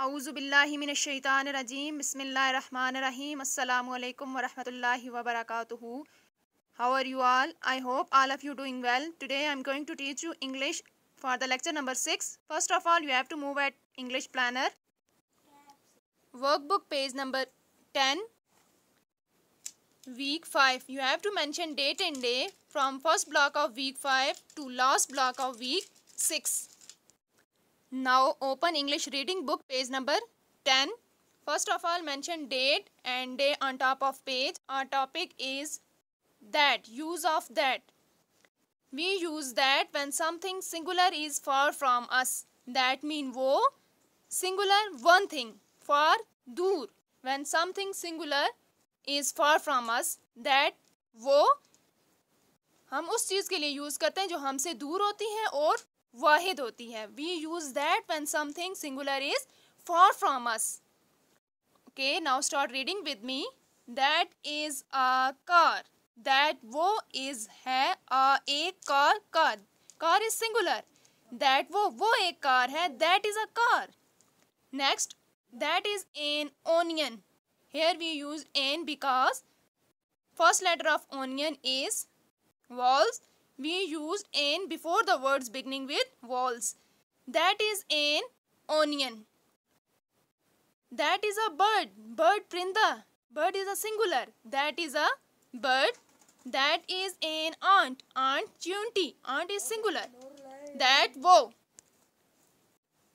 अउज़ुबिल्लिमिनशैतानजीम बसमिल्लाम अल्लाम वरम् वबरक how are you all I hope all of you doing well today I am going to teach you English for the lecture number six first of all you have to move at English planner workbook page number ten week five you have to mention date and day from first block of week five to last block of week six now open english reading book page number 10 first of all mention date and day on top of page our topic is that use of that we use that when something singular is far from us that mean wo singular one thing far dur when something singular is far from us that wo हम उस चीज़ के लिए use करते हैं जो हमसे दूर होती है और वाहिद होती है we use that when something singular is far from us okay now start reading with me that is a car that वो इज है a car car car is singular that वो वो एक कार है that is a car next that is an onion here we use an because first letter of onion is vowels we used in before the words beginning with walls. That is an onion. That is a bird. Bird prinda. Bird is a singular. That is a bird. That is an aunt. Aunt chunti. Aunt is singular. That wo.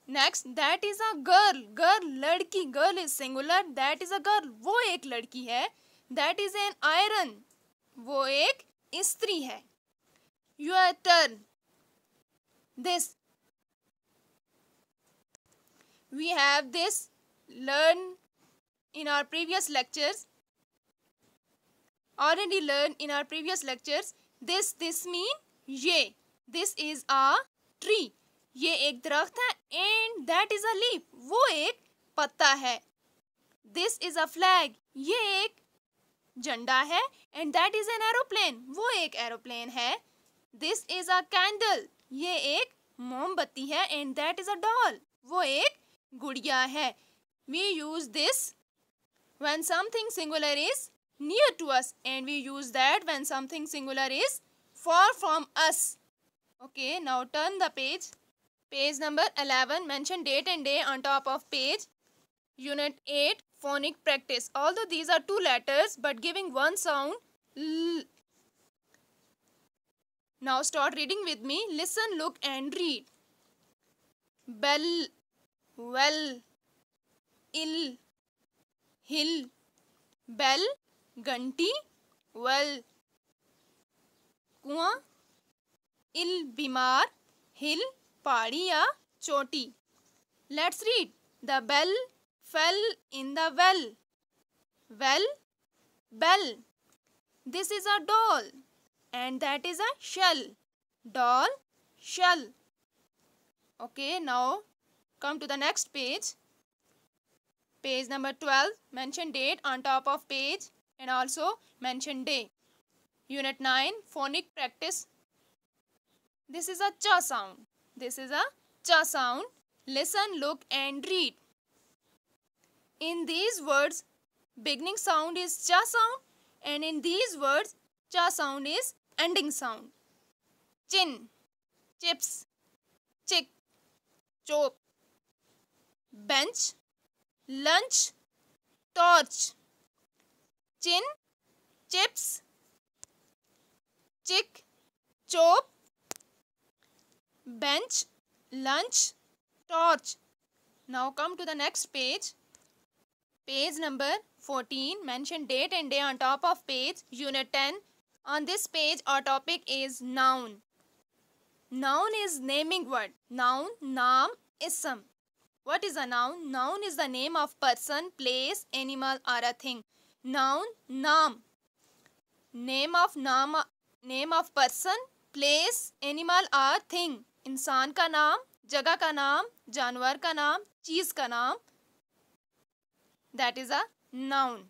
Next, that is a girl. Girl, ladki. Girl is singular. That is a girl. वो ek लड़की hai. That is an iron. Wo ek istri hai. your turn. This. We have this learn in our previous lectures. Already learned in our previous lectures. This, this mean ye This is a tree. ye ek drakht hai and that is a leaf wo ek patta hai this is a flag ye ek झंडा है and that is an aeroplane वो एक aeroplane है This is a candle. ये एक मोमबत्ती है And that is a doll. Doll वो एक गुड़िया है we use this when something singular is near to us and we use that when something singular is far from us okay now turn the page page number 11 mention date and day on top of page unit 8 phonic practice although these are two letters but giving one sound now start reading with me. Listen, look and read. Bell, well, ill, hill, bell, ganti, well, kuwa, ill, bimar, hill, paadi choti. Let's read. The bell fell in the well. Well, bell. This is a doll and that is a shell doll shell okay now come to the next page page number 12 mention date on top of page and also mention day unit 9 phonic practice this is a cha sound this is a cha sound listen look and read in these words beginning sound is cha sound and in these words Cha sound is ending sound. Chin, chips, chick, chop. Bench, lunch, torch. Chin, chips, chick, chop. Bench, lunch, torch. Now come to the next page. Page number 14. Mention date and day on top of page. Unit 10. On this page, our topic is noun. Noun is naming word. Noun, naam, ism. What is a noun? Noun is the name of person, place, animal or a thing. Noun, naam. Name of naam, name of person, place, animal or thing. İnsan ka naam, jaga ka naam, janwar ka naam, cheese ka naam. That is a noun.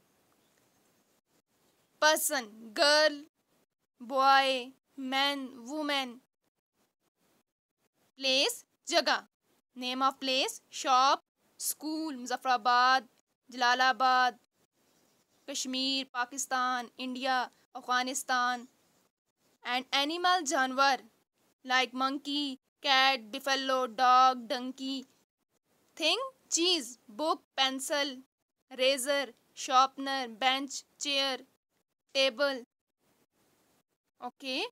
Person, girl. Boy man women place जगह name of place shop school Muzaffarabad Jalalabad Kashmir Pakistan India Afghanistan and animal जानवर like monkey cat buffalo dog donkey thing चीज़ book pencil razor sharpener bench chair table Okay.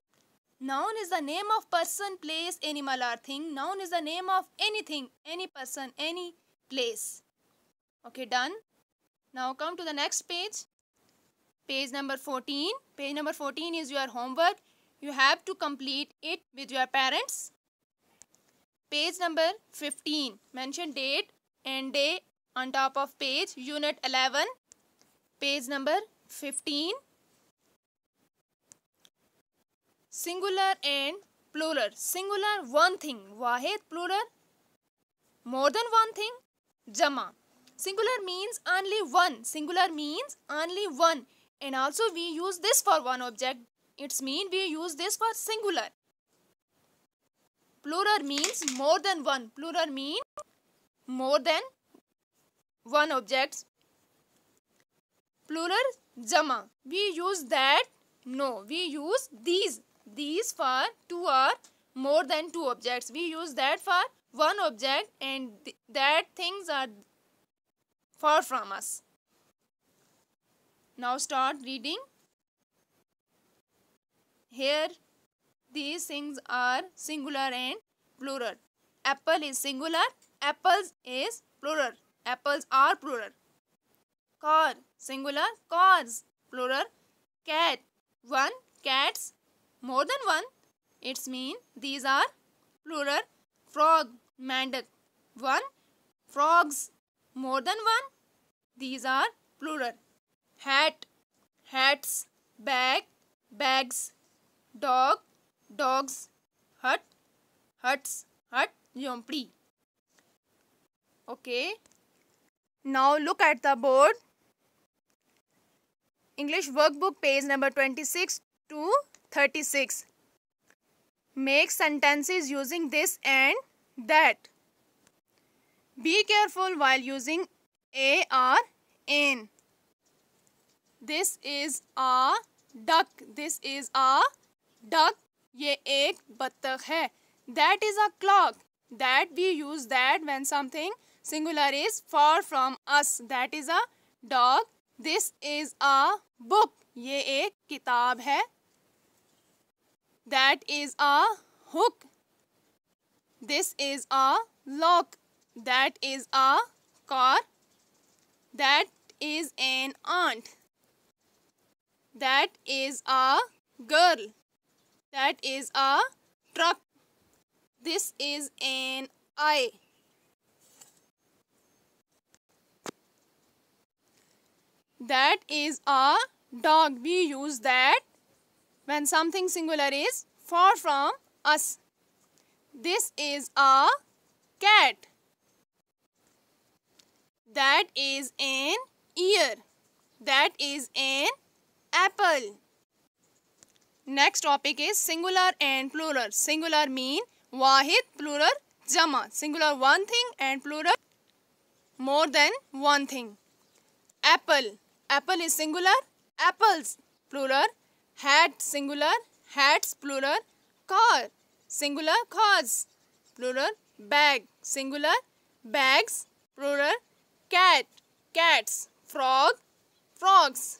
Noun is the name of person, place, animal or thing. Noun is the name of anything, any person, any place. Okay, done. Now come to the next page. Page number 14. Page number 14 is your homework. You have to complete it with your parents. Page number 15. Mention date and day on top of page unit 11. Page number 15. singular and plural singular one thing wahid plural more than one thing jama singular means only one singular means only one and also we use this for one object it's mean we use this for singular plural means more than one plural mean more than one objects plural jama we use that no we use these these for two or more than two objects. We use that for one object and th that things are far from us. Now start reading. Here these things are singular and plural. Apple is singular, apples is plural. Apples are plural. Car, singular, cars, plural. Cat, one, cats, more than one. It's mean these are plural frog mandal. One frogs more than one. These are plural. Hat hats bag bags dog dogs hut huts hut झोंपड़ी okay now look at the board english workbook page number 26 to 36 make sentences using this and that be careful while using a or in this is a duck this is a duck ये एक बत्तख है that is a clock that we use that when something singular is far from us that is a dog this is a book ये एक किताब है That is a hook. This is a lock. That is a car. That is an aunt. That is a girl. That is a truck. This is an eye. That is a dog. We use that when something singular is far from us. This is a cat. That is an ear. That is an apple. Next topic is singular and plural. Singular mean wahid, plural jama. Singular one thing and plural more than one thing. Apple. Apple is singular. Apples. Plural hat singular, hats plural, car singular cars, plural bag singular bags, plural cat cats, frog frogs.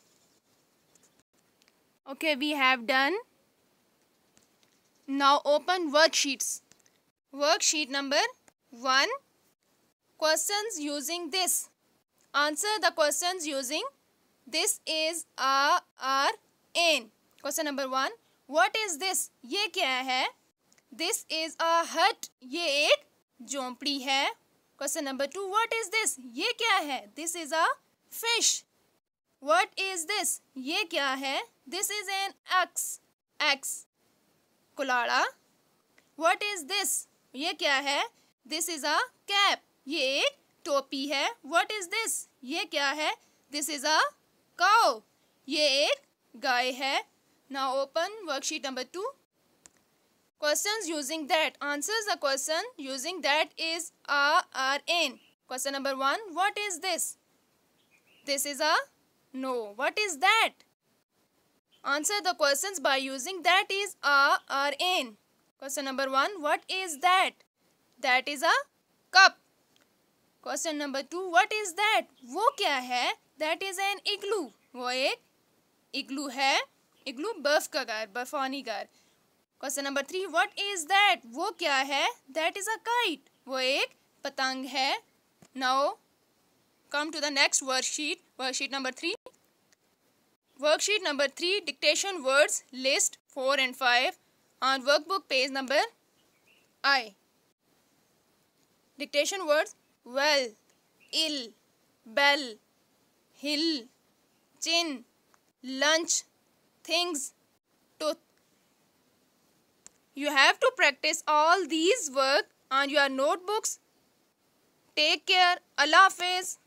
Okay, we have done. Now open worksheets. Worksheet number 1. Questions using this. Answer the questions using this is a r n question number one what is this ये क्या है this is अ हट ये एक झोंपड़ी है question number two what is this ये क्या है this is a fish what is this ये क्या है this is an axe axe कुलाड़ा वट इज दिस ये क्या है दिस इज अ कैप ये एक टोपी है वट इज दिस ये क्या है दिस इज अ काओ ये एक गाय है Now open worksheet number 2. Questions using that. Answers the question using that is a r n. Question number 1. What is this? This is a no. What is that? Answer the questions by using that is a r n. Question number 1. What is that? That is a cup. Question number 2. What is that? वो क्या है? That is an igloo. वो एक igloo है. इग्लू बर्फ का घर बर्फानी घर question number three what is that वो क्या है दैट इज अ काइट वो एक पतंग है now come to the next worksheet worksheet number three worksheet number three dictation words list four and five on workbook page number I dictation words well ill bell hill chin lunch things to you have to practice all these work on your notebooks take care allah hafiz